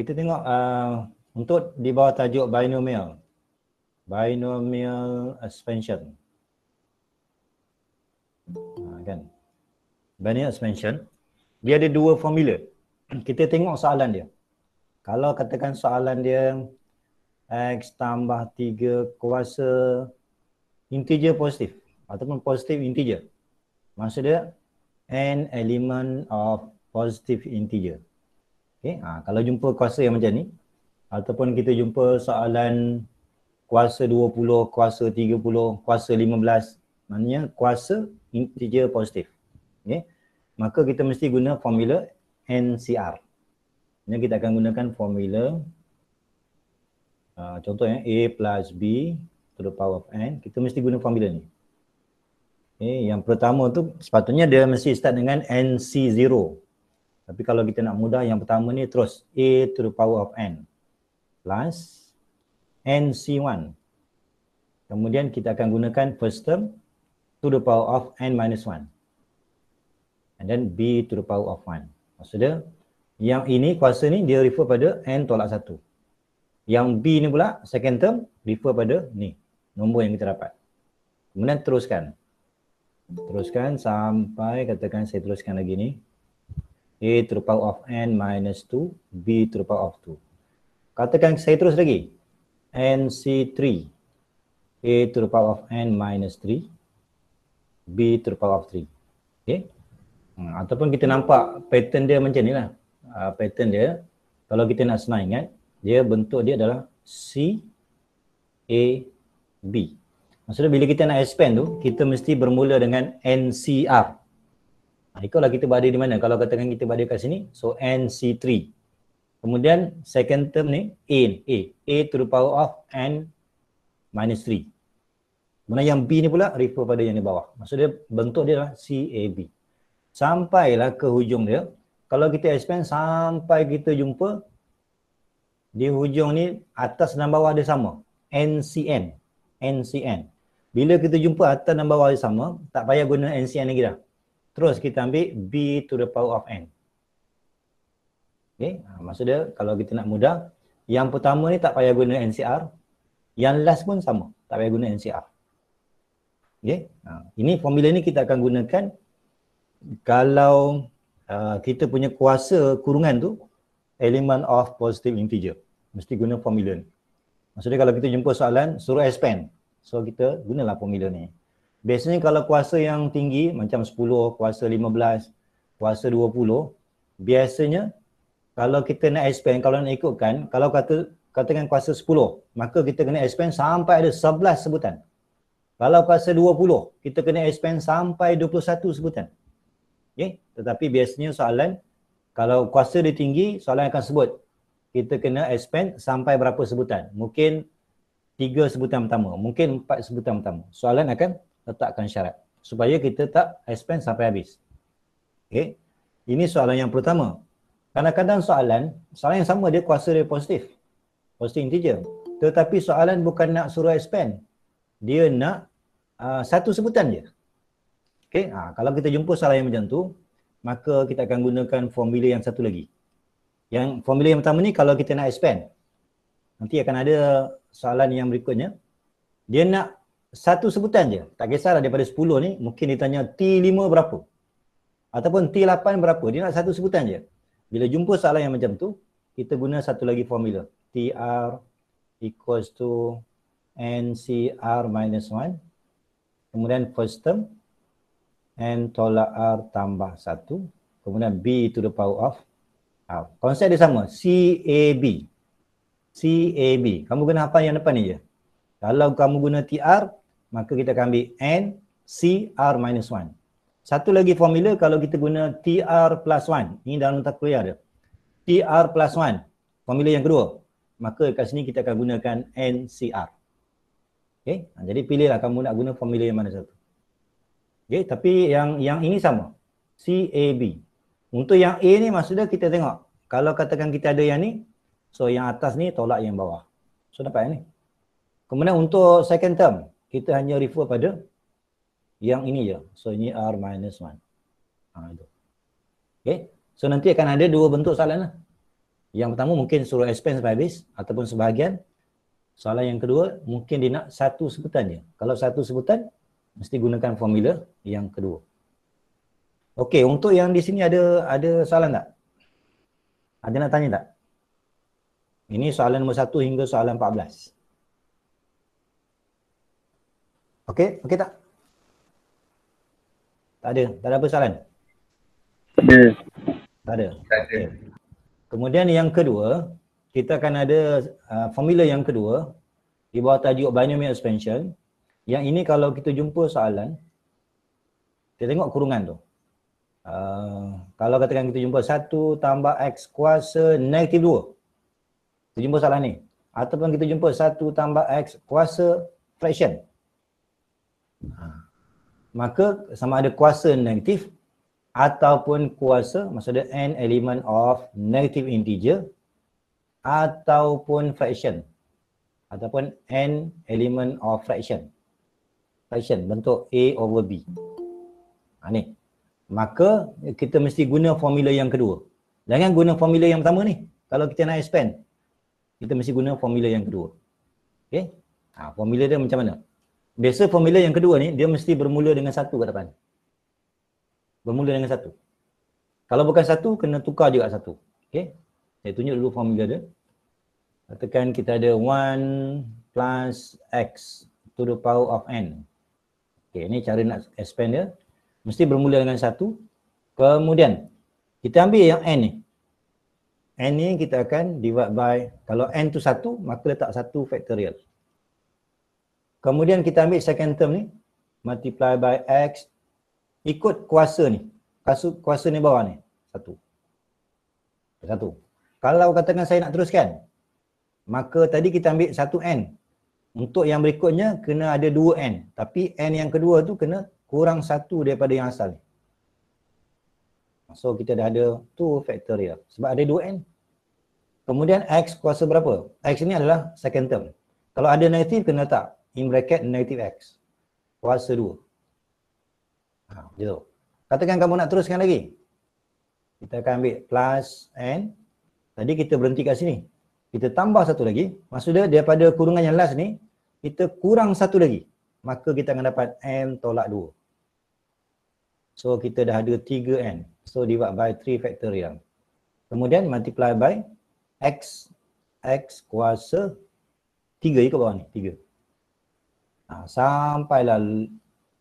kita tengok uh, untuk di bawah tajuk binomial binomial expansion uh, kan binomial expansion dia ada dua formula kita tengok soalan dia kalau katakan soalan dia x tambah 3 kuasa integer positif ataupun positif integer maksud dia n element of positive integer Okay. Ha, kalau jumpa kuasa yang macam ni ataupun kita jumpa soalan kuasa 20, kuasa 30, kuasa 15 maknanya kuasa integer positif. Okay. Maka kita mesti guna formula NCR. Ini kita akan gunakan formula uh, ha, contohnya eh, A plus B to the power of N. Kita mesti guna formula ni. Okay. Yang pertama tu sepatutnya dia mesti start dengan NC0. Tapi kalau kita nak mudah, yang pertama ni terus A to the power of N plus n c 1 Kemudian kita akan gunakan first term to the power of N minus 1. And then B to the power of 1. Maksudnya yang ini kuasa ni dia refer pada N tolak 1. Yang B ni pula second term refer pada ni. Nombor yang kita dapat. Kemudian teruskan. Teruskan sampai katakan saya teruskan lagi ni. A to the power of n minus 2 B to the power of 2 Katakan saya terus lagi n c 3 A to the power of n minus 3 B to the power of 3 okay? hmm, Ataupun kita nampak pattern dia macam ni lah uh, Pattern dia Kalau kita nak senang ingat Dia bentuk dia adalah C A B Maksudnya bila kita nak expand tu Kita mesti bermula dengan n c r. Ha, ikutlah kita berada di mana. Kalau katakan kita berada kat sini, so N C3. Kemudian second term ni A. A, A to the power of N minus 3. Kemudian yang B ni pula refer pada yang di bawah. Maksudnya bentuk dia adalah b. Sampailah ke hujung dia. Kalau kita expand sampai kita jumpa di hujung ni atas dan bawah dia sama. n n, n c c n. Bila kita jumpa atas dan bawah dia sama, tak payah guna n c n lagi dah. Terus kita ambil B to the power of N. Okay. Ha, maksud dia kalau kita nak mudah, yang pertama ni tak payah guna NCR. Yang last pun sama, tak payah guna NCR. Okay. Ha, ini formula ni kita akan gunakan kalau uh, kita punya kuasa kurungan tu element of positive integer. Mesti guna formula ni. Maksudnya kalau kita jumpa soalan, suruh expand. So kita gunalah formula ni. Biasanya kalau kuasa yang tinggi macam 10, kuasa 15, kuasa 20, biasanya kalau kita nak expand, kalau nak ikutkan, kalau kata katakan kuasa 10, maka kita kena expand sampai ada 11 sebutan. Kalau kuasa 20, kita kena expand sampai 21 sebutan. Okay? Tetapi biasanya soalan, kalau kuasa dia tinggi, soalan akan sebut kita kena expand sampai berapa sebutan. Mungkin tiga sebutan pertama, mungkin empat sebutan pertama. Soalan akan letakkan syarat supaya kita tak expand sampai habis. Okey. Ini soalan yang pertama. Kadang-kadang soalan, soalan yang sama dia kuasa dia positif. Positif integer. Tetapi soalan bukan nak suruh expand. Dia nak uh, satu sebutan je. Okey. Ha, kalau kita jumpa soalan yang macam tu, maka kita akan gunakan formula yang satu lagi. Yang formula yang pertama ni kalau kita nak expand. Nanti akan ada soalan yang berikutnya. Dia nak satu sebutan je. Tak kisahlah daripada 10 ni, mungkin dia tanya T5 berapa? Ataupun T8 berapa? Dia nak satu sebutan je. Bila jumpa soalan yang macam tu, kita guna satu lagi formula. TR equals to NCR minus 1. Kemudian first term. N tolak R tambah 1. Kemudian B to the power of R. Konsep dia sama. CAB. CAB. Kamu guna apa yang depan ni je. Kalau kamu guna TR, maka kita akan ambil N CR minus 1. Satu lagi formula kalau kita guna TR plus 1. Ini dalam mata kuliah ada. TR plus 1. Formula yang kedua. Maka kat sini kita akan gunakan N CR. Okay. Ha, jadi pilihlah kamu nak guna formula yang mana satu. Okay. Tapi yang yang ini sama. CAB. Untuk yang A ni maksudnya kita tengok. Kalau katakan kita ada yang ni. So yang atas ni tolak yang bawah. So dapat yang ni. Kemudian untuk second term kita hanya refer pada yang ini je. So ini R minus 1. Ha, okay. So nanti akan ada dua bentuk soalan lah. Yang pertama mungkin suruh expand sampai habis ataupun sebahagian. Soalan yang kedua mungkin dia nak satu sebutan je. Kalau satu sebutan, mesti gunakan formula yang kedua. Okey, untuk yang di sini ada ada soalan tak? Ada nak tanya tak? Ini soalan nombor satu hingga soalan 14. Okey, okey tak? Tak ada. Tak ada apa soalan? Tak ada. Tak ada. Okay. Kemudian yang kedua, kita akan ada uh, formula yang kedua di bawah tajuk binomial expansion. Yang ini kalau kita jumpa soalan, kita tengok kurungan tu. Uh, kalau katakan kita jumpa 1 tambah x kuasa negatif 2. Kita jumpa soalan ni. Ataupun kita jumpa 1 tambah x kuasa fraction. Ha. maka sama ada kuasa negatif ataupun kuasa maksudnya n element of negative integer ataupun fraction ataupun n element of fraction fraction bentuk a over b ha, ni maka kita mesti guna formula yang kedua jangan guna formula yang pertama ni kalau kita nak expand kita mesti guna formula yang kedua okey ha, formula dia macam mana Biasa formula yang kedua ni, dia mesti bermula dengan satu ke depan. Bermula dengan satu. Kalau bukan satu, kena tukar juga satu. Okay. Saya tunjuk dulu formula dia. Katakan kita ada 1 plus x to the power of n. Okay, ini cara nak expand dia. Mesti bermula dengan satu. Kemudian, kita ambil yang n ni. N ni kita akan divide by, kalau n tu satu, maka letak satu factorial. Kemudian kita ambil second term ni Multiply by X Ikut kuasa ni Kuasa, kuasa ni bawah ni Satu Satu Kalau katakan saya nak teruskan Maka tadi kita ambil satu N Untuk yang berikutnya kena ada dua N Tapi N yang kedua tu kena kurang satu daripada yang asal ni So kita dah ada 2 factorial Sebab ada dua n Kemudian X kuasa berapa? X ni adalah second term Kalau ada negatif kena letak in bracket negative x kuasa 2 ha, macam tu katakan kamu nak teruskan lagi kita akan ambil plus n tadi kita berhenti kat sini kita tambah satu lagi maksudnya daripada kurungan yang last ni kita kurang satu lagi maka kita akan dapat m tolak 2 so kita dah ada 3n so divide by 3 factorial kemudian multiply by x x kuasa 3 ikut bawah ni 3 ha, sampailah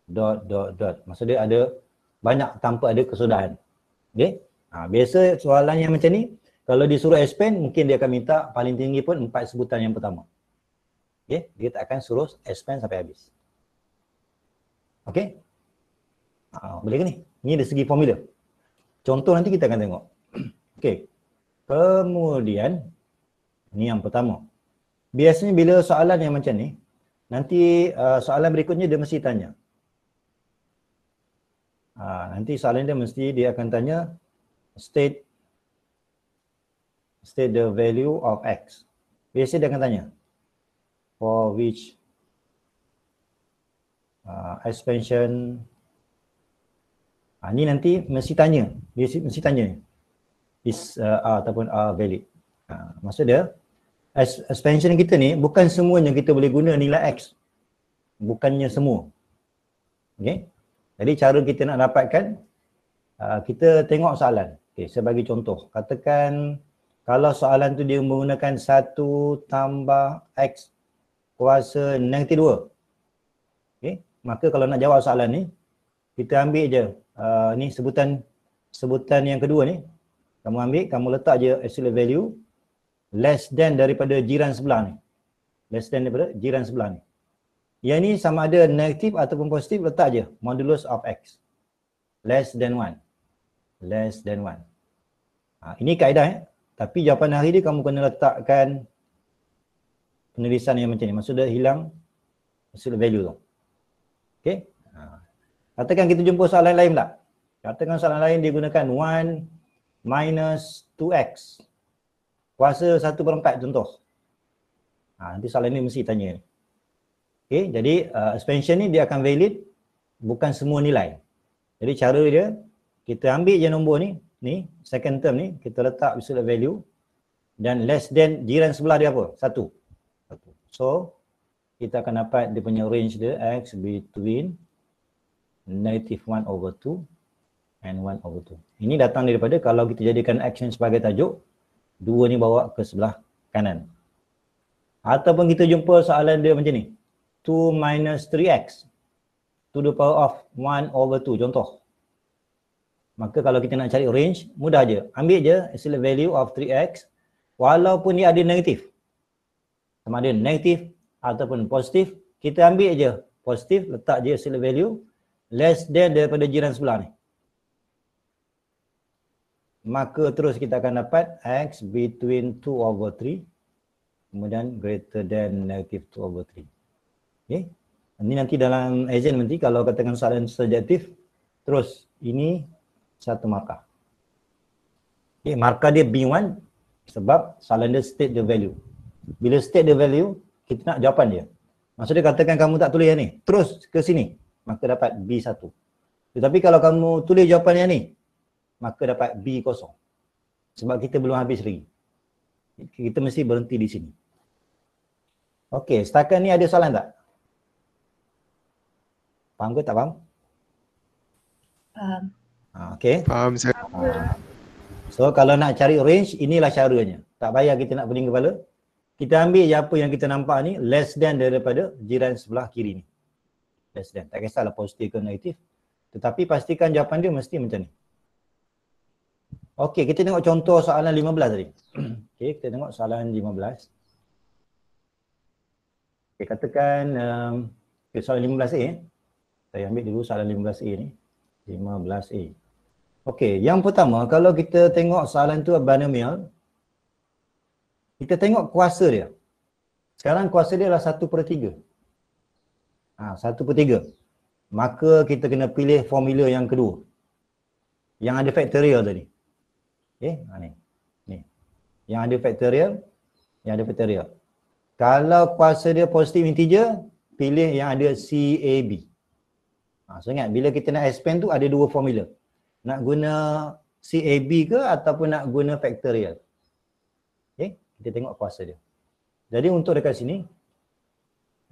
dot dot dot maksud dia ada banyak tanpa ada kesudahan okey ha, biasa soalan yang macam ni kalau disuruh expand mungkin dia akan minta paling tinggi pun empat sebutan yang pertama okey dia tak akan suruh expand sampai habis okey ha, boleh ke ni ni dari segi formula contoh nanti kita akan tengok okey kemudian ni yang pertama biasanya bila soalan yang macam ni Nanti uh, soalan berikutnya dia mesti tanya. Ha, nanti soalan dia mesti dia akan tanya state state the value of x. Biasa dia akan tanya for which uh, expansion ha, ni nanti mesti tanya. Dia mesti tanya is uh, r ataupun r valid. Ha, maksud dia expansion kita ni bukan semuanya kita boleh guna nilai X bukannya semua okay? jadi cara kita nak dapatkan uh, kita tengok soalan okay, saya bagi contoh katakan kalau soalan tu dia menggunakan 1 tambah X kuasa negatif 2 okay? maka kalau nak jawab soalan ni kita ambil je uh, ni sebutan sebutan yang kedua ni kamu ambil kamu letak je absolute value less than daripada jiran sebelah ni less than daripada jiran sebelah ni yang ni sama ada negatif ataupun positif letak je modulus of x less than one less than one ha, ini kaedah eh tapi jawapan hari ni kamu kena letakkan penulisan yang macam ni maksudnya hilang maksudnya value tu okay ha. katakan kita jumpa soalan lain pula katakan soalan lain digunakan gunakan 1 minus 2x kuasa satu per 4 contoh. Ha, nanti soalan ni mesti tanya. Okay, jadi uh, expansion ni dia akan valid bukan semua nilai. Jadi cara dia, kita ambil je nombor ni, ni second term ni, kita letak absolute value dan less than jiran sebelah dia apa? Satu. So, kita akan dapat dia punya range dia x between negative 1 over 2 and 1 over 2. Ini datang daripada kalau kita jadikan action sebagai tajuk, dua ni bawa ke sebelah kanan ataupun kita jumpa soalan dia macam ni 2 minus 3x to the power of 1 over 2 contoh maka kalau kita nak cari range mudah je ambil je absolute value of 3x walaupun dia ada negatif sama ada negatif ataupun positif kita ambil je positif letak je absolute value less than daripada jiran sebelah ni maka terus kita akan dapat x between 2 over 3 kemudian greater than negative 2 over 3 okay. ini nanti dalam agent nanti kalau katakan soalan subjektif terus ini satu markah okay, markah dia B1 sebab soalan dia state the value bila state the value kita nak jawapan dia maksudnya katakan kamu tak tulis yang ni terus ke sini maka dapat B1 tetapi kalau kamu tulis jawapan yang ni maka dapat B kosong. Sebab kita belum habis lagi. Kita mesti berhenti di sini. Okey, setakat ni ada soalan tak? Faham ke tak faham? Faham. Ah, okey. Faham saya. Ah. So kalau nak cari range, inilah caranya. Tak payah kita nak pening kepala. Kita ambil je apa yang kita nampak ni, less than daripada jiran sebelah kiri ni. Less than. Tak kisahlah positif ke negatif. Tetapi pastikan jawapan dia mesti macam ni. Okey, kita tengok contoh soalan 15 tadi. Okey, kita tengok soalan 15. Okey, katakan um, okay, soalan 15A. Eh. Saya ambil dulu soalan 15A ni. 15A. Okey, yang pertama, kalau kita tengok soalan tu binomial, kita tengok kuasa dia. Sekarang kuasa dia adalah 1 per 3. Ha, 1 per 3. Maka kita kena pilih formula yang kedua. Yang ada factorial tadi. Okey, eh, ha ni. Ni. Yang ada factorial, yang ada factorial. Kalau kuasa dia positif integer, pilih yang ada CAB. Ha, so ingat bila kita nak expand tu ada dua formula. Nak guna CAB ke ataupun nak guna factorial. Okey, eh, kita tengok kuasa dia. Jadi untuk dekat sini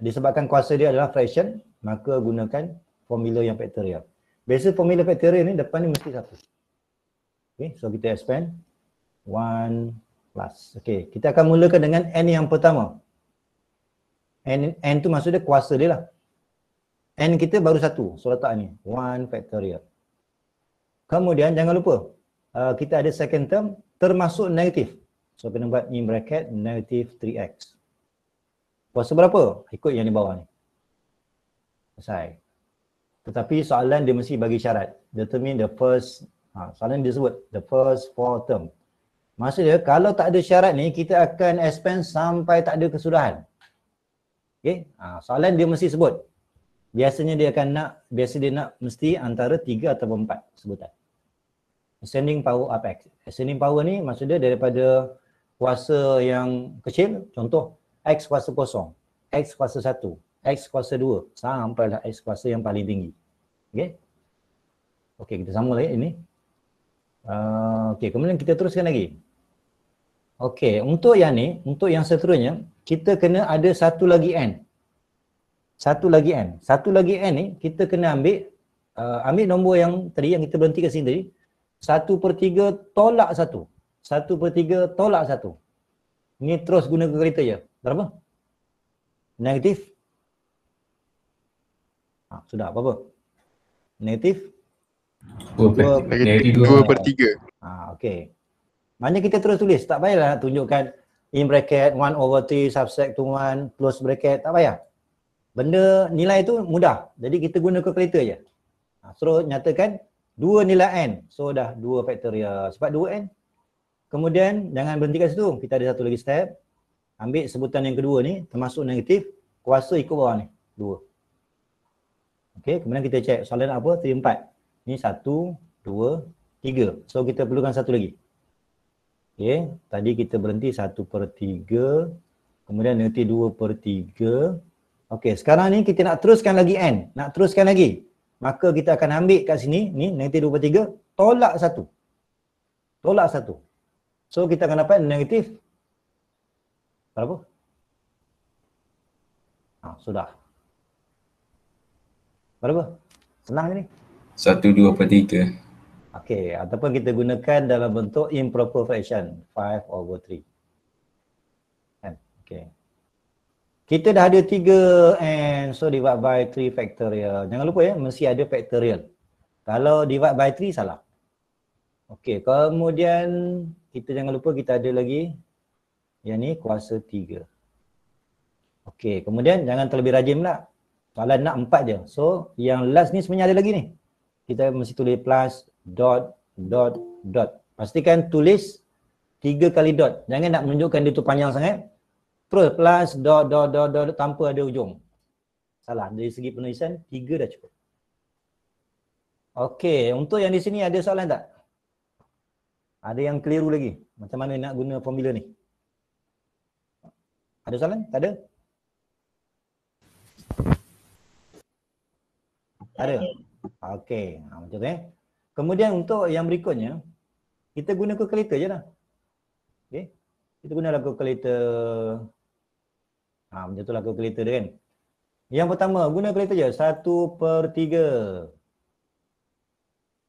disebabkan kuasa dia adalah fraction, maka gunakan formula yang factorial. Biasa formula factorial ni depan ni mesti satu. Okay, so kita expand. One plus. Okay, kita akan mulakan dengan N yang pertama. N, N tu maksudnya kuasa dia lah. N kita baru satu. So letak ni. One factorial. Kemudian jangan lupa. Uh, kita ada second term termasuk negatif. So kena buat in bracket negatif 3x. Kuasa berapa? Ikut yang di bawah ni. Selesai. Tetapi soalan dia mesti bagi syarat. Determine the first ha, soalan dia sebut the first four term maksudnya kalau tak ada syarat ni kita akan expand sampai tak ada kesudahan okey ha, soalan dia mesti sebut biasanya dia akan nak biasa dia nak mesti antara tiga atau empat sebutan ascending power up x ascending power ni maksudnya daripada kuasa yang kecil contoh x kuasa kosong x kuasa satu, x kuasa dua, sampai lah x kuasa yang paling tinggi okey okey kita sama lagi ini Ah, okay, kemudian kita teruskan lagi. Okey, untuk yang ni, untuk yang seterusnya, kita kena ada satu lagi N. Satu lagi N. Satu lagi N ni, kita kena ambil, uh, ambil nombor yang tadi, yang kita berhenti kat sini tadi. Satu per tiga tolak satu. Satu per tiga tolak satu. Ini terus guna kereta je. Berapa? Negatif. Ha, sudah, apa-apa. Negatif. Dua per tiga. Ah, okay Maknanya kita terus tulis, tak payahlah nak tunjukkan In bracket 1 over 3 subset to 1 plus bracket, tak payah Benda nilai tu mudah, jadi kita guna calculator je ah, So nyatakan dua nilai n, so dah dua factorial. Ya. sebab dua n Kemudian jangan berhenti kat situ, kita ada satu lagi step Ambil sebutan yang kedua ni, termasuk negatif Kuasa ikut bawah ni, dua. Okay, kemudian kita cek soalan apa, 3, 4 Ni satu, dua, tiga. So kita perlukan satu lagi. Okay. Tadi kita berhenti satu per tiga. Kemudian nanti dua per tiga. Okay. Sekarang ni kita nak teruskan lagi N. Nak teruskan lagi. Maka kita akan ambil kat sini. Ni nanti dua per tiga. Tolak satu. Tolak satu. So kita akan dapat negatif. Berapa? Ha, sudah. Berapa? Senang ni. Satu, dua, per tiga. Okey, ataupun kita gunakan dalam bentuk improper fraction. Five over three. Kan? Okey. Kita dah ada tiga and so divide by three factorial. Jangan lupa ya, mesti ada factorial. Kalau divide by three, salah. Okey, kemudian kita jangan lupa kita ada lagi yang ni kuasa tiga. Okey, kemudian jangan terlebih rajin pula. Soalan nak empat je. So, yang last ni sebenarnya ada lagi ni kita mesti tulis plus dot dot dot pastikan tulis tiga kali dot jangan nak menunjukkan dia tu panjang sangat terus plus dot dot dot dot tanpa ada ujung salah dari segi penulisan tiga dah cukup Okey, untuk yang di sini ada soalan tak? Ada yang keliru lagi? Macam mana nak guna formula ni? Ada soalan? Tak ada. ada. Okey, ha, macam tu eh. Kemudian untuk yang berikutnya, kita guna calculator je lah. Okey, kita guna lagu calculator. Ha, macam tu lagu calculator dia kan. Yang pertama, guna calculator je. 1 per 3.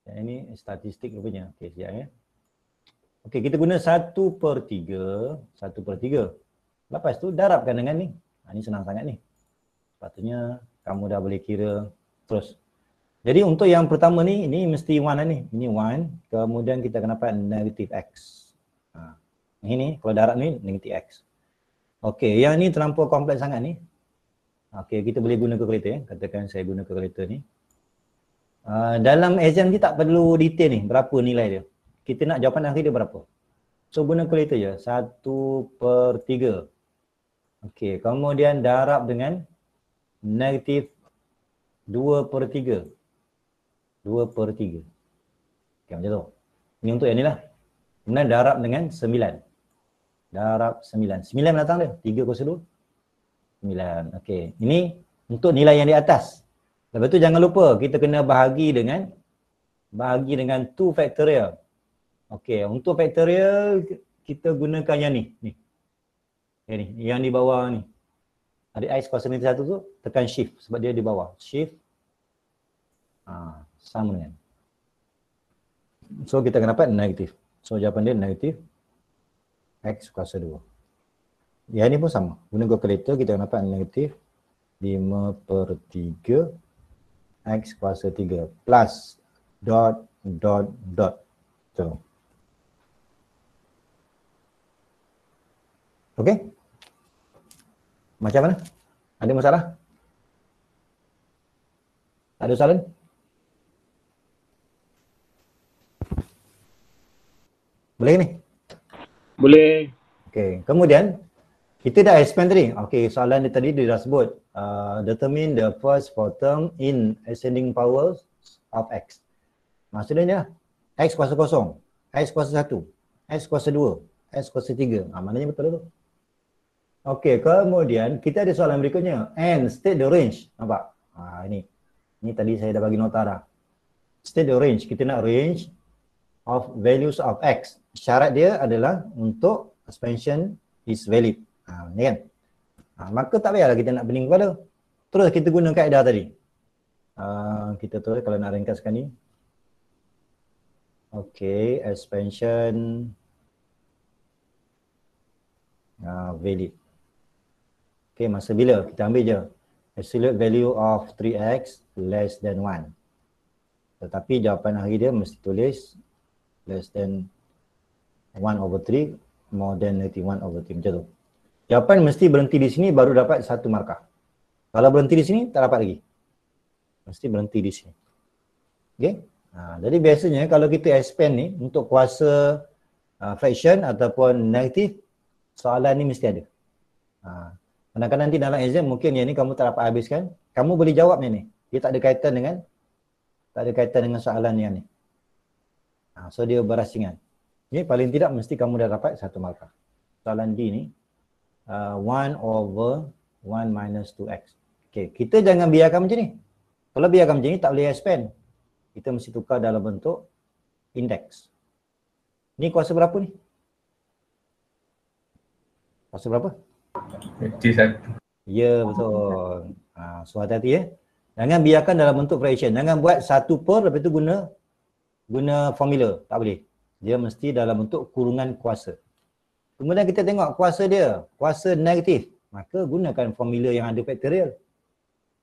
Dan ini statistik rupanya. Okey, sekejap ya. Okey, kita guna 1 per 3. 1 per 3. Lepas tu, darabkan dengan ni. Ha, ni senang sangat ni. Sepatutnya, kamu dah boleh kira terus. Jadi untuk yang pertama ni, ini mesti 1 lah ni. Ini 1. Kemudian kita akan dapat negatif X. Ha. Ini kalau darat ni, negatif X. Okey, yang ni terlampau kompleks sangat ni. Okey, kita boleh guna calculator. Ya. Eh. Katakan saya guna calculator ni. Uh, dalam exam ni tak perlu detail ni berapa nilai dia. Kita nak jawapan akhir dia berapa. So guna calculator je. 1 per 3. Okey, kemudian darab dengan negatif 2 per 3. 2 per 3 okay, Macam tu Ini untuk yang ni lah Kemudian darab dengan 9 Darab 9 9 datang dia 3 kosa 2 9 okay. Ini untuk nilai yang di atas Lepas tu jangan lupa Kita kena bahagi dengan Bahagi dengan 2 factorial Okay. untuk factorial kita gunakan yang ni, ni. Yang ni, yang di bawah ni. Ada ice kuasa minus satu tu tekan shift sebab dia di bawah. Shift. Ah sama dengan. So kita akan dapat negatif. So jawapan dia negatif x kuasa 2. Ya ni pun sama. Guna calculator kita akan dapat negatif 5 per 3 x kuasa 3 plus dot dot dot. So. Okay. Macam mana? Ada masalah? Ada soalan? Boleh ni? Boleh. Okey, kemudian kita dah expand tadi. Okey, soalan dia tadi dia dah sebut uh, determine the first four term in ascending powers of x. Maksudnya x kuasa kosong, x kuasa satu, x kuasa dua, x kuasa tiga. Ha, maknanya betul lah tu. Okey, kemudian kita ada soalan berikutnya. And state the range. Nampak? Ah, ini. Ini tadi saya dah bagi nota dah. State the range. Kita nak range of values of x syarat dia adalah untuk expansion is valid ha, ni kan ha, maka tak payahlah kita nak pening kepala terus kita guna kaedah tadi ha, kita terus kalau nak ringkaskan ni okay expansion ha, valid okay masa bila kita ambil je absolute value of 3x less than 1 tetapi jawapan akhir dia mesti tulis less than 1 over 3 more than 91 over 3 macam tu jawapan mesti berhenti di sini baru dapat satu markah kalau berhenti di sini tak dapat lagi mesti berhenti di sini Okay? ha, jadi biasanya kalau kita expand ni untuk kuasa uh, fraction ataupun negatif soalan ni mesti ada ha, kadang-kadang nanti dalam exam mungkin yang ni kamu tak dapat habiskan kamu boleh jawab ni ni dia tak ada kaitan dengan tak ada kaitan dengan soalan yang ni Ha, so dia berasingan. Ini paling tidak mesti kamu dah dapat satu markah. Soalan D ni. 1 uh, over 1 minus 2x. Okay, kita jangan biarkan macam ni. Kalau biarkan macam ni tak boleh expand. Kita mesti tukar dalam bentuk indeks. Ni kuasa berapa ni? Kuasa berapa? D1. Ya betul. Ha, so hati-hati ya. Jangan biarkan dalam bentuk fraction. Jangan buat satu per lepas tu guna guna formula tak boleh dia mesti dalam bentuk kurungan kuasa kemudian kita tengok kuasa dia kuasa negatif maka gunakan formula yang ada faktorial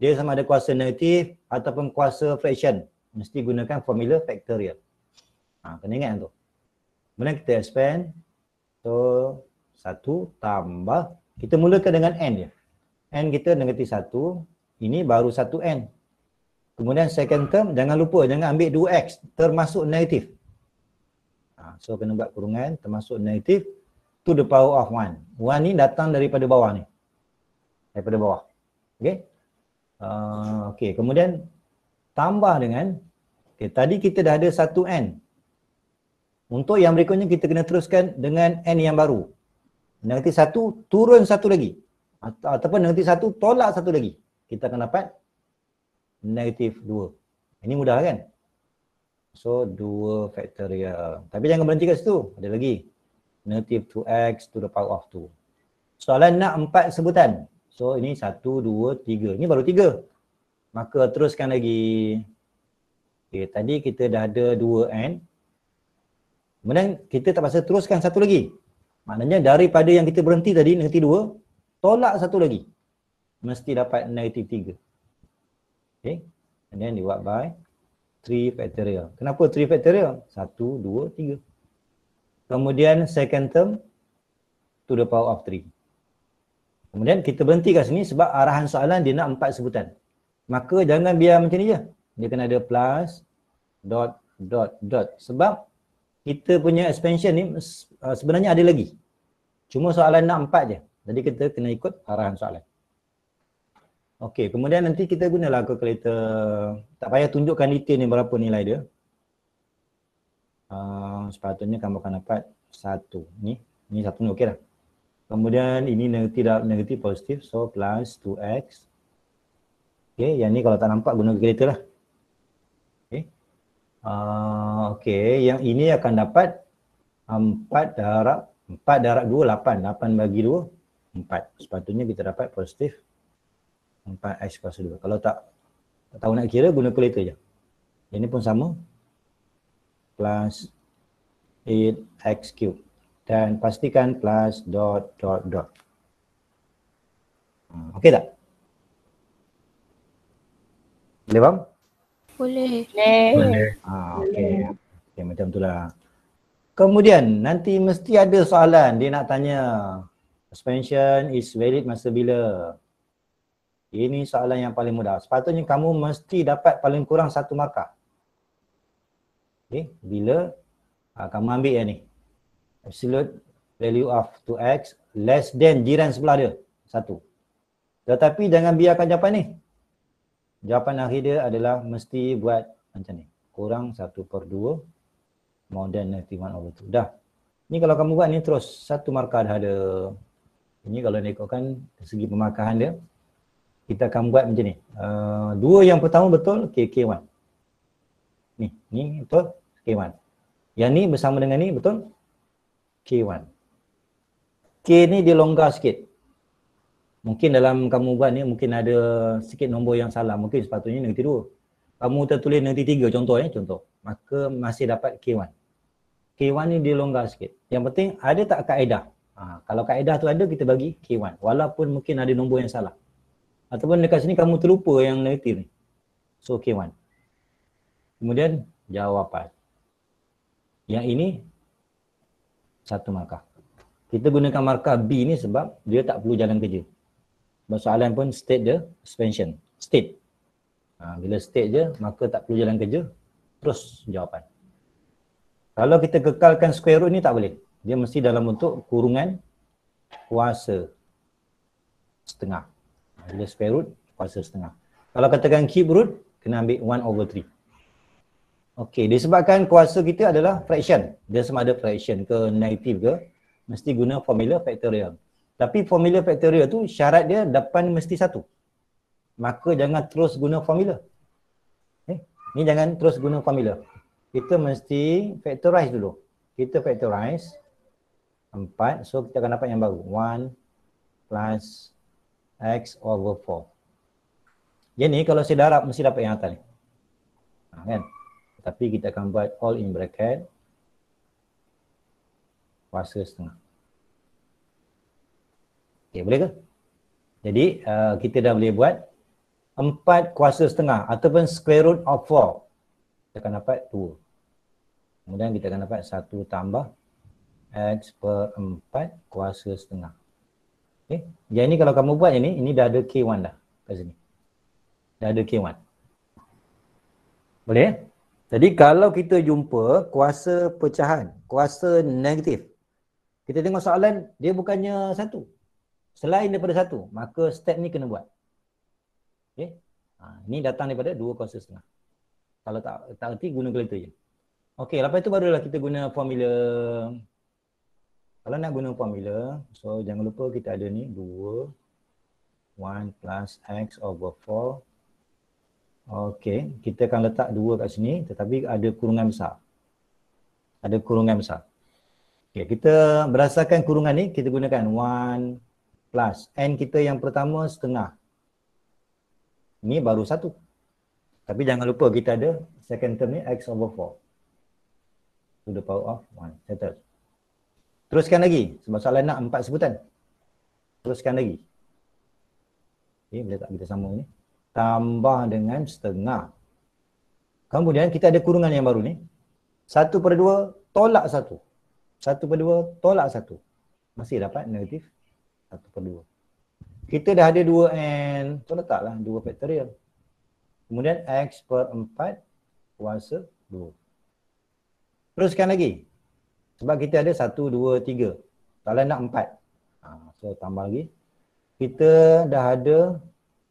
dia sama ada kuasa negatif ataupun kuasa fraction mesti gunakan formula faktorial ha, kena ingat tu kemudian kita expand so satu tambah kita mulakan dengan n dia n kita negatif satu ini baru satu n Kemudian second term, jangan lupa, jangan ambil 2x termasuk negatif. Ha, so, kena buat kurungan termasuk negatif to the power of 1. 1 ni datang daripada bawah ni. Daripada bawah. Okay. Uh, ha, okay, kemudian tambah dengan, okay, tadi kita dah ada satu n. Untuk yang berikutnya, kita kena teruskan dengan n yang baru. Negatif 1, turun satu lagi. Ata ataupun negatif 1, tolak satu lagi. Kita akan dapat 2 negatif 2. Ini mudah kan? So 2 factorial. Tapi jangan berhenti kat situ. Ada lagi. Negatif 2x to the power of 2. Soalan nak 4 sebutan. So ini 1, 2, 3. Ini baru 3. Maka teruskan lagi. Okay, eh, tadi kita dah ada 2n. Kemudian kita tak pasal teruskan satu lagi. Maknanya daripada yang kita berhenti tadi negatif 2, tolak satu lagi. Mesti dapat negatif 3. Okay. And then divide by 3 factorial. Kenapa 3 factorial? 1, 2, 3. Kemudian second term to the power of 3. Kemudian kita berhenti kat sini sebab arahan soalan dia nak 4 sebutan. Maka jangan biar macam ni je. Dia kena ada plus, dot, dot, dot. Sebab kita punya expansion ni eh, sebenarnya ada lagi. Cuma soalan nak 4 je. Jadi kita kena ikut arahan soalan. Okey, kemudian nanti kita gunalah calculator. Tak payah tunjukkan detail ni berapa nilai dia. Uh, sepatutnya kamu akan dapat satu. Ni, ni satu ni okey lah. Kemudian ini negatif dah negatif positif. So plus 2x. Okey, yang ni kalau tak nampak guna calculator lah. Okey. Uh, okey, yang ini akan dapat 4 darab 4 darab 2, 8. 8 bagi 2, 4. Sepatutnya kita dapat positif 4x kuasa 2 Kalau tak, tak tahu nak kira guna calculator je Ini pun sama Plus 8x cube Dan pastikan plus dot dot dot hmm, Okey tak? Boleh bang? Boleh. Boleh. Ah, okey. Okay, macam lah. Kemudian nanti mesti ada soalan dia nak tanya. Suspension is valid masa bila? Ini soalan yang paling mudah. Sepatutnya kamu mesti dapat paling kurang satu markah. Okay. Bila uh, kamu ambil yang ni. Absolute value of 2x less than jiran sebelah dia. Satu. Tetapi jangan biarkan jawapan ni. Jawapan akhir dia adalah mesti buat macam ni. Kurang satu per dua. more than 91 over 2. Dah. Ni kalau kamu buat ni terus satu markah dah ada. Ini kalau nak ikutkan segi pemakaian dia kita akan buat macam ni. Uh, dua yang pertama betul KK1. Ni, ni betul K1. Yang ni bersama dengan ni betul K1. K ni dia longgar sikit. Mungkin dalam kamu buat ni mungkin ada sikit nombor yang salah. Mungkin sepatutnya negatif dua. Kamu tertulis negatif tiga contoh ya. Contoh. Maka masih dapat K1. K1 ni dia longgar sikit. Yang penting ada tak kaedah? Ha, kalau kaedah tu ada kita bagi K1. Walaupun mungkin ada nombor yang salah ataupun dekat sini kamu terlupa yang negatif ni. So okay one. Kemudian jawapan. Yang ini satu markah. Kita gunakan markah B ni sebab dia tak perlu jalan kerja. Sebab pun state the suspension. State. Ha, bila state je maka tak perlu jalan kerja. Terus jawapan. Kalau kita kekalkan square root ni tak boleh. Dia mesti dalam bentuk kurungan kuasa setengah bila square root kuasa setengah. Kalau katakan cube root kena ambil 1 over 3. Okey, disebabkan kuasa kita adalah fraction. Dia sama ada fraction ke negative ke, mesti guna formula factorial. Tapi formula factorial tu syarat dia depan mesti satu. Maka jangan terus guna formula. Eh, ni jangan terus guna formula. Kita mesti factorize dulu. Kita factorize 4. So kita akan dapat yang baru. 1 plus X over 4 Jadi kalau saya darab mesti dapat yang atas ni ha, kan? Tapi kita akan buat all in bracket Kuasa setengah Okay boleh ke? Jadi uh, kita dah boleh buat 4 kuasa setengah ataupun square root of 4 Kita akan dapat 2 Kemudian kita akan dapat 1 tambah X per 4 kuasa setengah Okay. Eh, yang ini kalau kamu buat yang ini, ini dah ada K1 dah kat sini. Dah ada K1. Boleh? Jadi kalau kita jumpa kuasa pecahan, kuasa negatif, kita tengok soalan dia bukannya satu. Selain daripada satu, maka step ni kena buat. Okay. Ha, ini datang daripada dua kuasa setengah. Kalau tak tak erti, guna kalkulator je. Okey, lepas itu barulah kita guna formula kalau nak guna formula, so jangan lupa kita ada ni 2 1 plus x over 4 Okay, kita akan letak 2 kat sini tetapi ada kurungan besar Ada kurungan besar Okay, kita berdasarkan kurungan ni kita gunakan 1 plus n kita yang pertama setengah Ni baru satu, Tapi jangan lupa kita ada second term ni x over 4 To the power of 1, settle Teruskan lagi. Sebab soalan nak empat sebutan. Teruskan lagi. Okay, eh, boleh tak kita sambung ni? Tambah dengan setengah. Kemudian kita ada kurungan yang baru ni. Satu per dua, tolak satu. Satu per dua, tolak satu. Masih dapat negatif satu per dua. Kita dah ada dua n. tu letaklah dua faktorial. Kemudian x per empat kuasa dua. Teruskan lagi. Sebab kita ada satu, dua, tiga. Kalau nak empat. Ha, so tambah lagi. Kita dah ada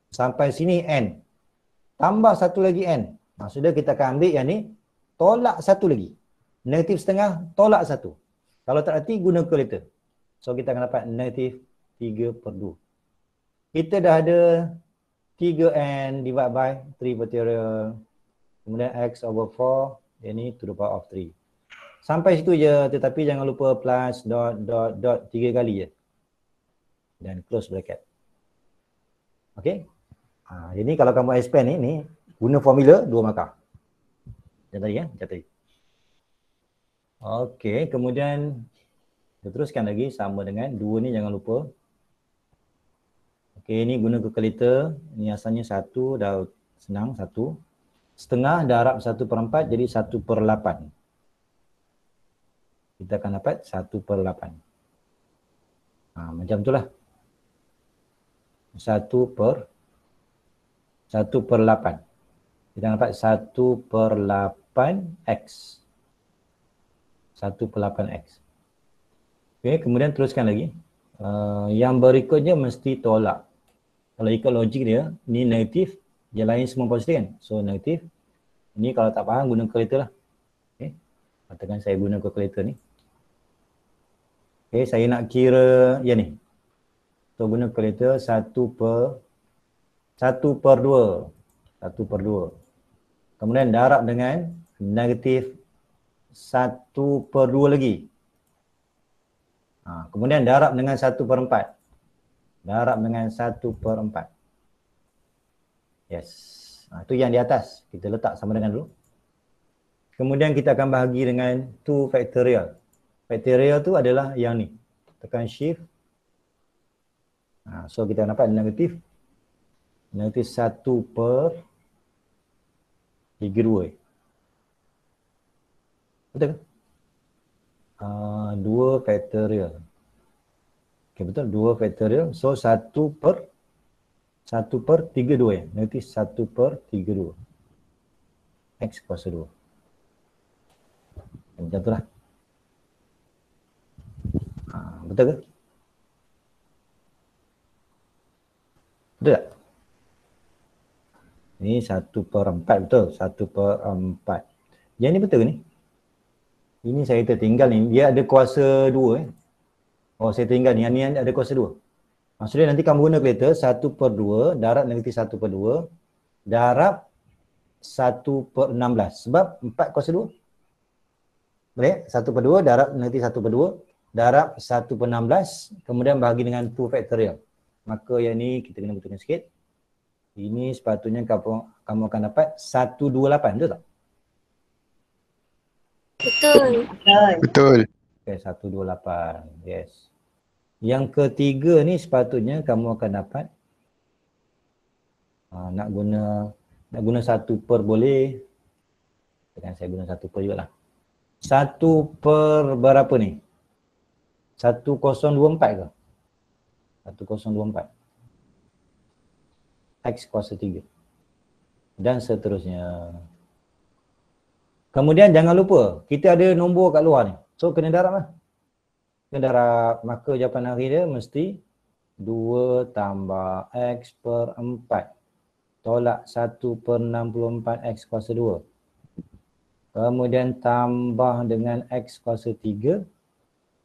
sampai sini N. Tambah satu lagi N. Ha, sudah kita akan ambil yang ni. Tolak satu lagi. Negatif setengah, tolak satu. Kalau tak hati, guna calculator. So kita akan dapat negatif tiga per dua. Kita dah ada 3N divided by 3 material. Kemudian X over 4. Ini to the power of 3 sampai situ je tetapi jangan lupa plus dot dot dot tiga kali je dan close bracket Okay? ha, ini kalau kamu expand ni ni guna formula dua maka. yang tadi ya yang tadi okey kemudian kita teruskan lagi sama dengan dua ni jangan lupa Okay, ni guna kalkulator ni asalnya satu dah senang satu setengah darab satu per empat jadi satu per lapan kita akan dapat 1 per 8. Ha, macam itulah. 1 per 1 per 8. Kita dapat 1 per 8x. 1 per 8x. Okay, kemudian teruskan lagi. Uh, yang berikutnya mesti tolak. Kalau ikut logik dia, ni negatif, dia lain semua positif kan? So negatif. Ini kalau tak faham, guna kereta lah. Okay. Katakan saya guna kereta ni. Okay, eh, saya nak kira ya ni. Tu guna kereta 1 per 1 per 2. 1 per 2. Kemudian darab dengan negatif 1 per 2 lagi. Ha, kemudian darab dengan 1 per 4. Darab dengan 1 per 4. Yes. Ha, tu yang di atas. Kita letak sama dengan dulu. Kemudian kita akan bahagi dengan 2 2 factorial bacteria tu adalah yang ni tekan shift ha, so kita nampak negatif negatif 1 per Tiga dua Betul kan? Uh, dua factorial okay, Betul, dua factorial So satu per Satu per tiga dua Negatif satu per tiga dua X kuasa dua Macam tu lah Ha, betul ke? Betul tak? Ini satu per empat betul? Satu per empat. Yang ni betul ke ni? Ini saya tertinggal ni. Dia ada kuasa dua eh. Oh saya tertinggal ni. Yang ni ada kuasa dua. Maksudnya nanti kamu guna kereta satu per dua. Darab negatif satu per dua. Darab satu per enam belas. Sebab empat kuasa dua. Boleh? Satu per dua. Darab negatif satu per dua darab 1 per 16 kemudian bahagi dengan 2 faktorial. Maka yang ni kita kena betulkan sikit. Ini sepatutnya kamu, kamu akan dapat 128 betul tak? Betul. Betul. Okey 128. Yes. Yang ketiga ni sepatutnya kamu akan dapat uh, nak guna nak guna 1 per boleh. Dengan saya guna 1 per juga lah 1 per berapa ni? 1024 ke? 1024 X kuasa 3 Dan seterusnya Kemudian jangan lupa Kita ada nombor kat luar ni So kena darab lah Kena darab Maka jawapan akhir dia mesti 2 tambah X per 4 Tolak 1 per 64 X kuasa 2 Kemudian tambah dengan X kuasa 3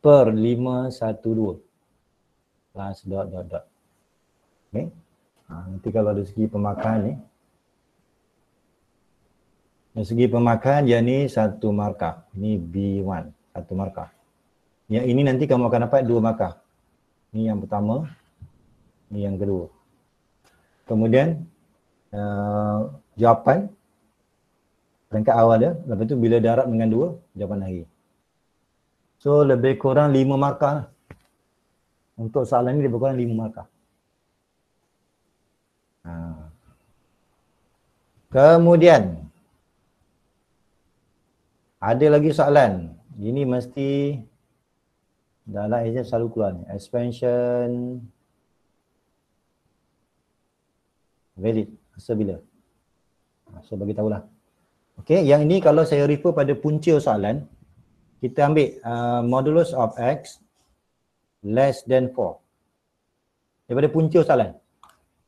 per 512 plus dot dot dot okay. ha, nanti kalau dari segi pemakaian ni dari segi pemakaian dia ni satu markah ni B1 satu markah yang ini nanti kamu akan dapat dua markah ni yang pertama ni yang kedua kemudian uh, jawapan peringkat awal dia lepas tu bila darat dengan dua jawapan akhir So lebih kurang 5 markah lah. Untuk soalan ni lebih kurang 5 markah. Ha. Kemudian ada lagi soalan. Ini mesti dalam exam selalu keluar ni. Expansion valid. Masa bila? Ha, so bagi Okey, yang ini kalau saya refer pada punca soalan, kita ambil uh, modulus of x less than 4 daripada punca soalan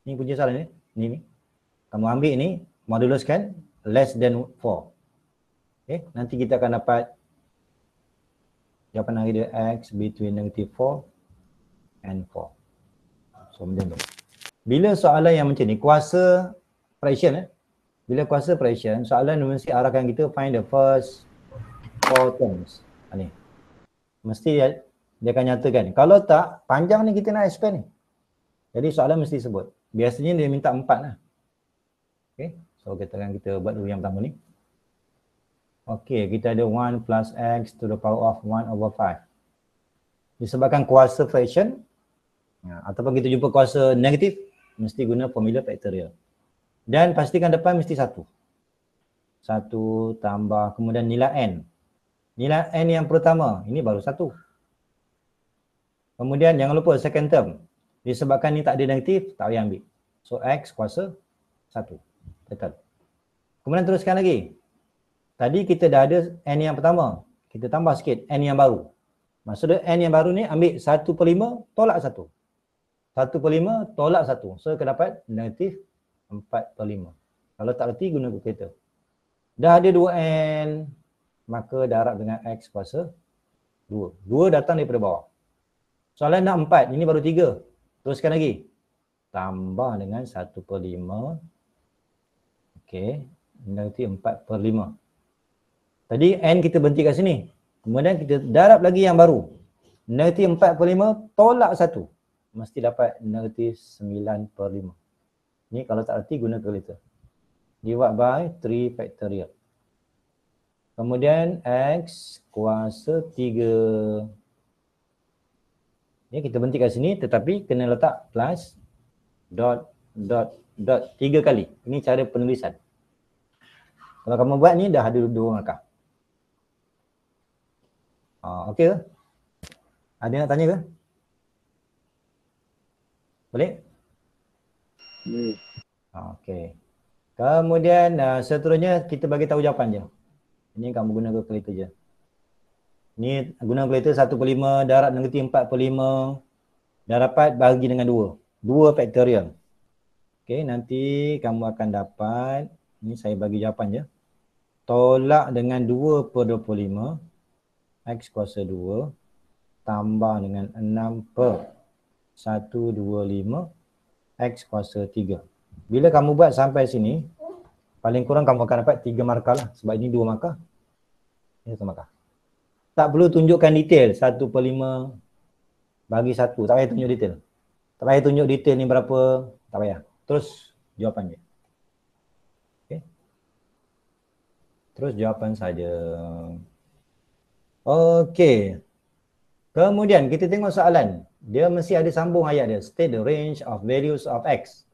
ni punca soalan ni ni ni kamu ambil ni modulus kan less than 4 Okay. Eh, nanti kita akan dapat jawapan hari dia x between negative 4 and 4 so macam tu bila soalan yang macam ni kuasa fraction eh bila kuasa fraction soalan mesti arahkan kita find the first four terms ha, ah, ni mesti dia, dia akan nyatakan kalau tak panjang ni kita nak expand ni jadi soalan mesti sebut biasanya dia minta empat lah okay. so kita akan kita buat dulu yang pertama ni Okay, kita ada 1 plus x to the power of 1 over 5 disebabkan kuasa fraction ya, ataupun kita jumpa kuasa negatif mesti guna formula factorial dan pastikan depan mesti satu. Satu tambah kemudian nilai n Nilai N yang pertama, ini baru satu. Kemudian jangan lupa second term. Disebabkan ini tak ada negatif, tak payah ambil. So X kuasa satu. Betul. Kemudian teruskan lagi. Tadi kita dah ada N yang pertama. Kita tambah sikit N yang baru. Maksudnya N yang baru ni ambil 1 per 5, tolak 1. 1 per 5, tolak 1. So, kita dapat negatif 4 per 5. Kalau tak reti, guna kereta. Dah ada 2N, maka darab dengan X kuasa 2. 2 datang daripada bawah. Soalan nak 4, ini baru 3. Teruskan lagi. Tambah dengan 1 per 5. Okey. nanti 4 per 5. Tadi N kita berhenti kat sini. Kemudian kita darab lagi yang baru. Nanti 4 per 5, tolak 1. Mesti dapat nanti 9 per 5. Ni kalau tak erti, guna kereta. Divide by 3 factorial. Kemudian X kuasa 3 ya, Kita berhenti kat sini tetapi kena letak plus dot dot dot 3 kali Ini cara penulisan Kalau kamu buat ni dah ada dua markah ha, ah, Okey ke? Ada nak tanya ke? Boleh? Boleh. Ha, okey. Kemudian uh, seterusnya kita bagi tahu jawapan dia. Ini kamu guna calculator je. Ni guna calculator 1.5 darab dengan keti 4.5 dah dapat bagi dengan 2. 2 factorial. Okey, nanti kamu akan dapat ni saya bagi jawapan je. Tolak dengan 2 per 25 x kuasa 2 tambah dengan 6 per 125 x kuasa 3. Bila kamu buat sampai sini, paling kurang kamu akan dapat tiga markah lah sebab ini dua markah ini 1 markah tak perlu tunjukkan detail satu per lima bagi satu. tak payah tunjuk detail tak payah tunjuk detail ni berapa tak payah terus jawapan je okay. terus jawapan saja Okey. Kemudian kita tengok soalan. Dia mesti ada sambung ayat dia. State the range of values of X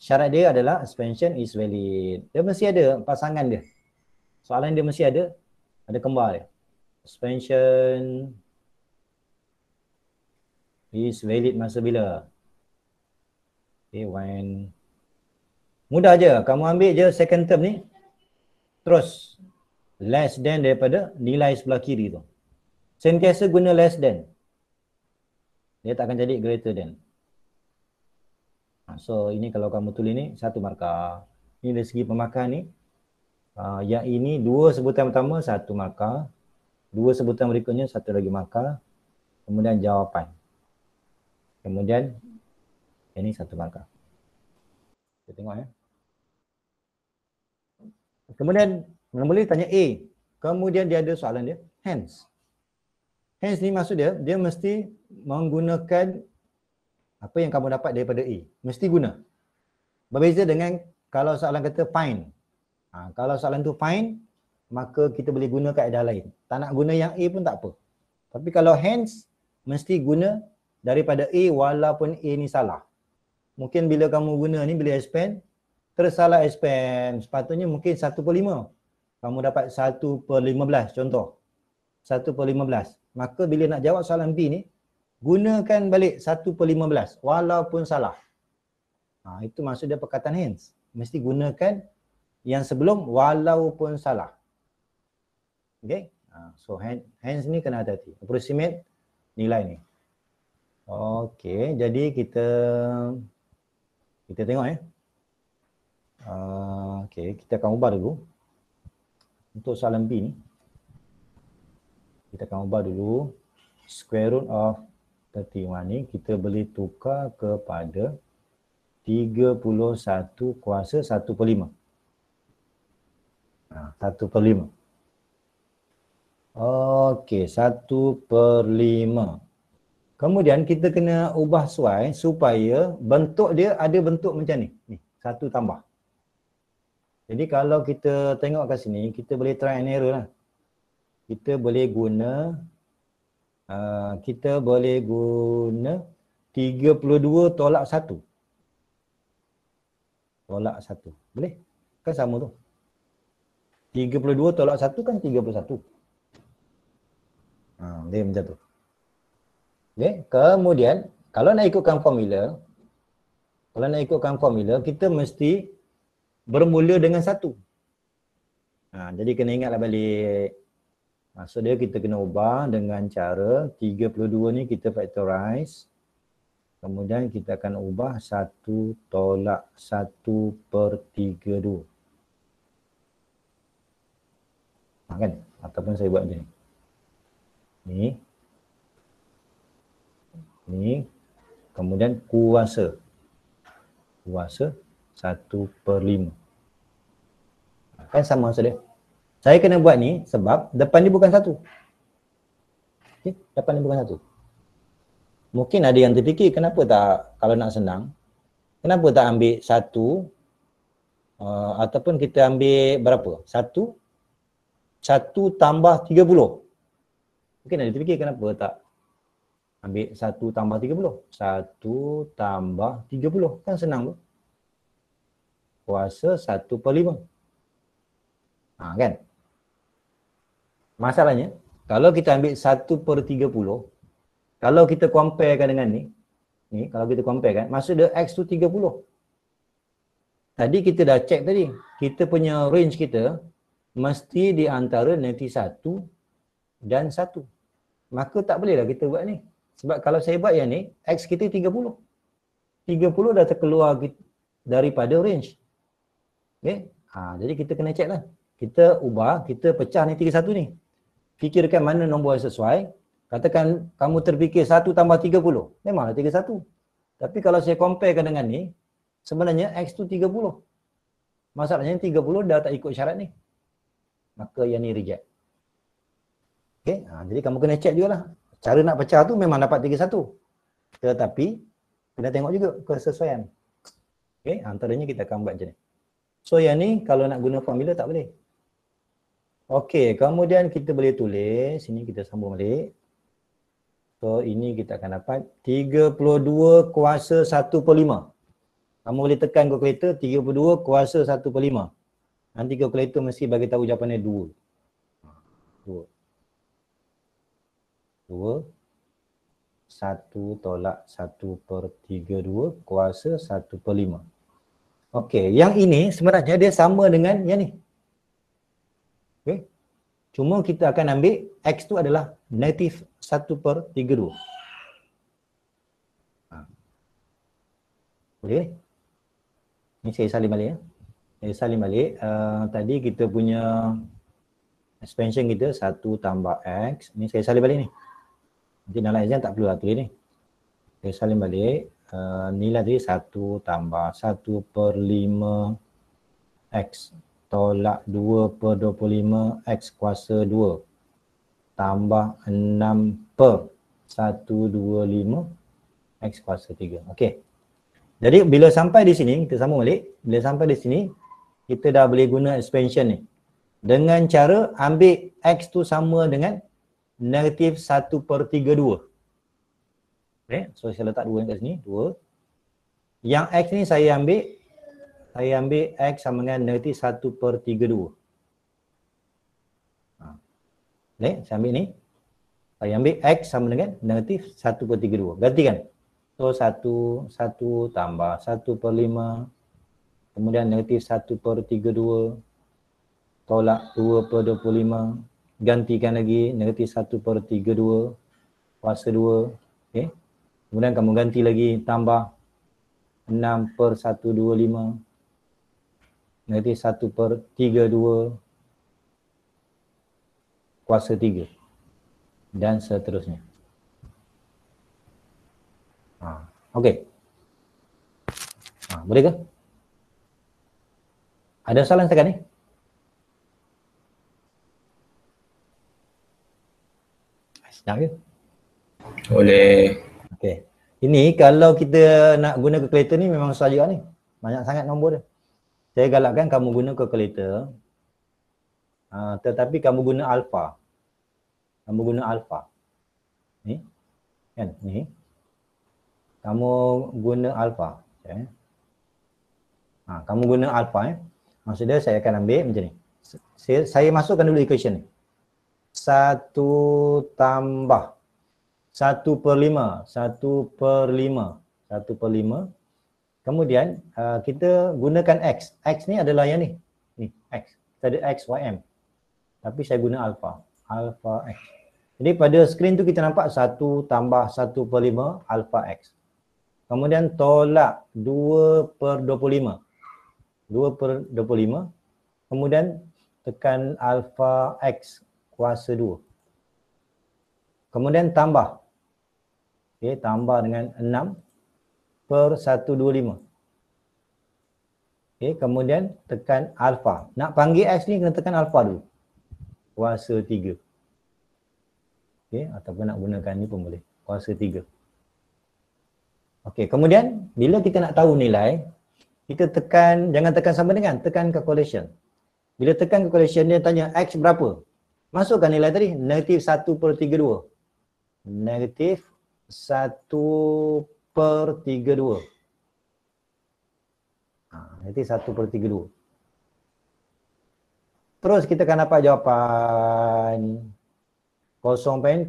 syarat dia adalah suspension is valid. Dia mesti ada pasangan dia. Soalan dia mesti ada ada kembar dia. Suspension is valid masa bila? Okay, when Mudah je, kamu ambil je second term ni Terus Less than daripada nilai sebelah kiri tu Sentiasa guna less than Dia tak akan jadi greater than Ha, so ini kalau kamu tulis ni satu markah. Ini dari segi pemakan ni. Uh, yang ini dua sebutan pertama satu markah. Dua sebutan berikutnya satu lagi markah. Kemudian jawapan. Kemudian ini satu markah. Kita tengok ya. Kemudian mula boleh tanya A. Kemudian dia ada soalan dia. Hence. Hence ni maksud dia, dia mesti menggunakan apa yang kamu dapat daripada A mesti guna berbeza dengan kalau soalan kata fine ha, kalau soalan tu fine maka kita boleh guna kaedah lain tak nak guna yang A pun tak apa tapi kalau hands mesti guna daripada A walaupun A ni salah mungkin bila kamu guna ni bila expand tersalah expand sepatutnya mungkin 1 per 5 kamu dapat 1 per 15 contoh 1 per 15 maka bila nak jawab soalan B ni gunakan balik 1 per 15 walaupun salah. Ha, itu maksud dia perkataan hence. Mesti gunakan yang sebelum walaupun salah. Okay. Ha, so hence ni kena hati-hati. Approximate nilai ni. Okay. Jadi kita kita tengok eh. Uh, ha, okay. Kita akan ubah dulu. Untuk soalan B ni. Kita akan ubah dulu. Square root of 30 money kita boleh tukar kepada 31 kuasa 1 per 5 1 ha, per 5 Okey 1 per 5 kemudian kita kena ubah suai supaya bentuk dia ada bentuk macam ni, ni 1 tambah jadi kalau kita tengok kat sini kita boleh try and error lah kita boleh guna uh, kita boleh guna 32 tolak 1 tolak 1 boleh kan sama tu 32 tolak 1 kan 31 ha, dia macam tu okay. kemudian kalau nak ikutkan formula kalau nak ikutkan formula kita mesti bermula dengan 1 ha, ah, jadi kena ingatlah balik Maksud dia kita kena ubah dengan cara 32 ni kita factorize. Kemudian kita akan ubah 1 tolak 1 per 32. Ha, kan? Ataupun saya buat macam ni. Ni. Ni. Kemudian kuasa. Kuasa 1 per 5. Kan sama maksud dia. Saya kena buat ni sebab depan ni bukan satu. Okay? Depan ni bukan satu. Mungkin ada yang terfikir kenapa tak kalau nak senang, kenapa tak ambil satu uh, ataupun kita ambil berapa? Satu, satu tambah tiga puluh. Mungkin ada terfikir kenapa tak ambil satu tambah tiga puluh. Satu tambah tiga puluh. Kan senang tu. Kuasa satu per lima. Ha, kan? Masalahnya, kalau kita ambil 1 per 30, kalau kita compare kan dengan ni, ni kalau kita comparekan, maksud dia X tu 30. Tadi kita dah check tadi, kita punya range kita mesti di antara nanti 1 dan 1. Maka tak bolehlah kita buat ni. Sebab kalau saya buat yang ni, X kita 30. 30 dah terkeluar daripada range. Okay? Ha, jadi kita kena check lah. Kita ubah, kita pecah nanti 1 ni fikirkan mana nombor yang sesuai. Katakan kamu terfikir 1 tambah 30. Memanglah 31. Tapi kalau saya comparekan dengan ni, sebenarnya X tu 30. Masalahnya 30 dah tak ikut syarat ni. Maka yang ni reject. Okay? Ha, jadi kamu kena check jugalah. Cara nak pecah tu memang dapat 31. Tetapi, kena tengok juga kesesuaian. Okay? Ha, antaranya kita akan buat macam ni. So yang ni kalau nak guna formula tak boleh. Okey, kemudian kita boleh tulis sini kita sambung balik. So ini kita akan dapat 32 kuasa 1 per 5. Kamu boleh tekan kalkulator 32 kuasa 1 per 5. Nanti kalkulator mesti bagi tahu jawapannya 2. 2. 2. 1 tolak 1 per 32 kuasa 1 per 5. Okey, yang ini sebenarnya dia sama dengan yang ni. Okay. Cuma kita akan ambil X tu adalah negatif 1 per 3 2. Ha. Boleh? Ini saya salin balik ya. Saya salin balik. Uh, tadi kita punya expansion kita 1 tambah X. Ini saya salin balik ni. Nanti dalam exam tak perlu lah tulis ni. Saya salin balik. Uh, nilai tadi 1 tambah 1 per 5 X tolak 2 per 25 X kuasa 2 tambah 6 per 125 X kuasa 3. Okey. Jadi bila sampai di sini, kita sambung balik. Bila sampai di sini, kita dah boleh guna expansion ni. Dengan cara ambil X tu sama dengan negatif 1 per 32. Okay. So saya letak 2 kat sini. 2. Yang X ni saya ambil saya ambil x sama dengan negatif 1 per 3 2. Baik, saya ambil ni. Saya ambil x sama dengan negatif 1 per 3 2. Berarti kan? So 1, 1 tambah 1 per 5. Kemudian negatif 1 per 3 2. Tolak 2 per 25. Gantikan lagi negatif 1 per 3 2. Kuasa 2. Okay. Kemudian kamu ganti lagi tambah 6 per 125 Nanti 1 per 3, 2 kuasa 3 dan seterusnya. Ha, okay. Ha, boleh ke? Ada salah setakat ni? Senang ke? Boleh. Okay. Ini kalau kita nak guna kalkulator ni memang susah juga ni. Banyak sangat nombor dia saya galakkan kamu guna calculator uh, tetapi kamu guna alpha kamu guna alpha ni kan ni kamu guna alpha okay. ha, ah, kamu guna alpha eh. Ya. maksudnya saya akan ambil macam ni saya, saya masukkan dulu equation ni satu tambah satu per lima satu per lima satu per lima Kemudian uh, kita gunakan X. X ni adalah yang ni. Ni X. Kita ada X, Y, M. Tapi saya guna alpha. Alpha X. Jadi pada skrin tu kita nampak 1 tambah 1 per 5 alpha X. Kemudian tolak 2 per 25. 2 per 25. Kemudian tekan alpha X kuasa 2. Kemudian tambah. Okay, tambah dengan 6 per 125. Okey, kemudian tekan alpha. Nak panggil X ni kena tekan alpha dulu. Kuasa 3. Okey, ataupun nak gunakan ni pun boleh. Kuasa 3. Okey, kemudian bila kita nak tahu nilai, kita tekan, jangan tekan sama dengan, tekan calculation. Bila tekan calculation dia tanya X berapa? Masukkan nilai tadi, negatif 1 per 32. Negatif 1 per 3 2 ha, Nanti 1 per 3 2 Terus kita akan dapat jawapan 0.09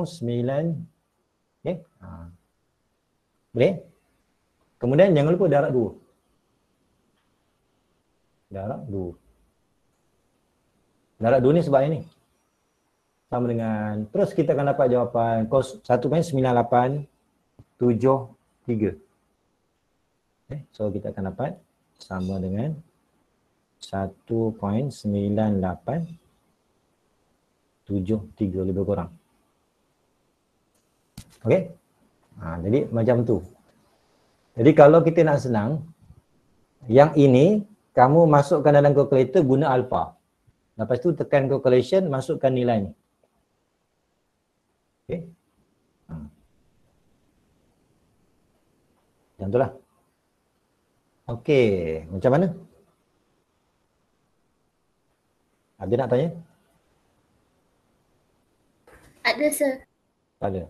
okay. ha. Boleh? Kemudian jangan lupa darat 2 Darat 2 Darat 2 ni sebab ini sama dengan terus kita akan dapat jawapan tujuh tiga. Okay. Eh, so kita akan dapat sama dengan 1.9873 lebih kurang. Okey? Ha, jadi macam tu. Jadi kalau kita nak senang, yang ini kamu masukkan dalam calculator guna alpha. Lepas tu tekan calculation, masukkan nilai ni. Okey? Macam tu lah. Okey, macam mana? Ada nak tanya? Ada, sir. Ada.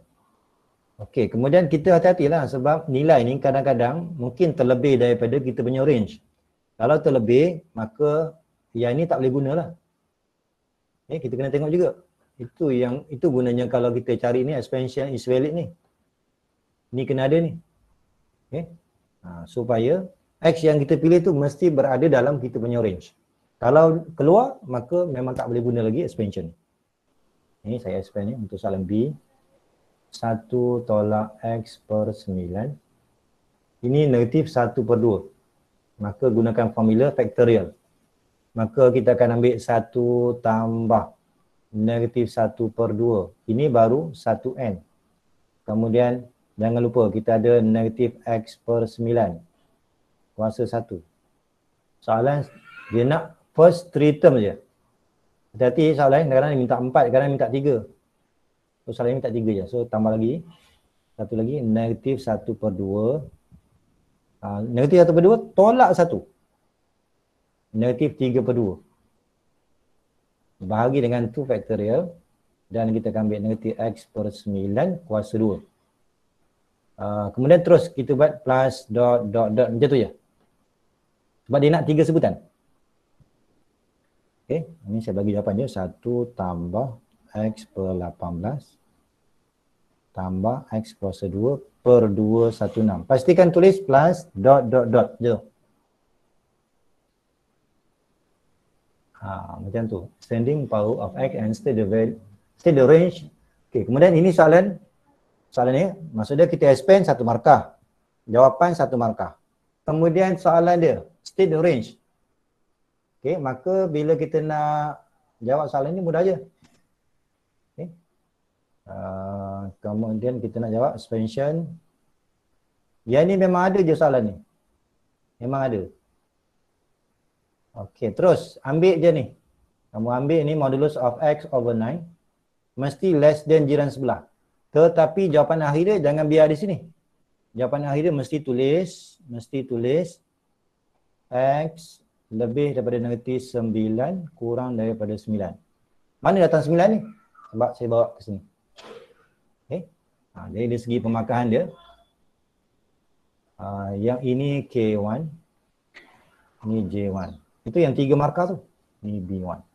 Okay, kemudian kita hati hati lah sebab nilai ni kadang-kadang mungkin terlebih daripada kita punya range. Kalau terlebih, maka yang ni tak boleh lah. Eh, kita kena tengok juga. Itu yang itu gunanya kalau kita cari ni expansion is valid ni. Ni kena ada ni okay? ha, supaya X yang kita pilih tu mesti berada dalam kita punya range kalau keluar maka memang tak boleh guna lagi expansion Ini saya expand ni untuk soalan B 1 tolak X per 9 ini negatif 1 per 2 maka gunakan formula factorial maka kita akan ambil 1 tambah negatif 1 per 2 ini baru 1N kemudian Jangan lupa kita ada negatif X per 9 Kuasa 1 Soalan dia nak first three term je Hati-hati soalan kadang-kadang minta 4 kadang-kadang minta 3 So soalan ni minta 3 je so tambah lagi Satu lagi negatif 1 per 2 uh, ah, Negatif 1 per 2 tolak 1 Negatif 3 per 2 Bahagi dengan 2 factorial Dan kita akan ambil negatif X per 9 kuasa 2 Ah, kemudian terus kita buat plus dot dot dot macam tu je. Sebab dia nak tiga sebutan. Okey, ini saya bagi jawapan je. Satu tambah x per 18 tambah x kuasa 2 per 216. Pastikan tulis plus dot dot dot je. Ha, macam tu. Standing power of x and state the value, state the range. Okey, kemudian ini soalan soalan ni maksud dia kita expand satu markah jawapan satu markah kemudian soalan dia state the range Okay, maka bila kita nak jawab soalan ni mudah aje okey uh, kemudian kita nak jawab expansion yang ni memang ada je soalan ni memang ada Okay, terus ambil je ni kamu ambil ni modulus of x over 9 mesti less than jiran sebelah tetapi jawapan akhirnya jangan biar di sini. Jawapan akhirnya mesti tulis, mesti tulis X lebih daripada negatif 9 kurang daripada 9. Mana datang 9 ni? Sebab saya bawa ke sini. Okay. Ha, jadi dari segi pemakaian dia. Ha, yang ini K1. Ini J1. Itu yang tiga markah tu. Ini B1.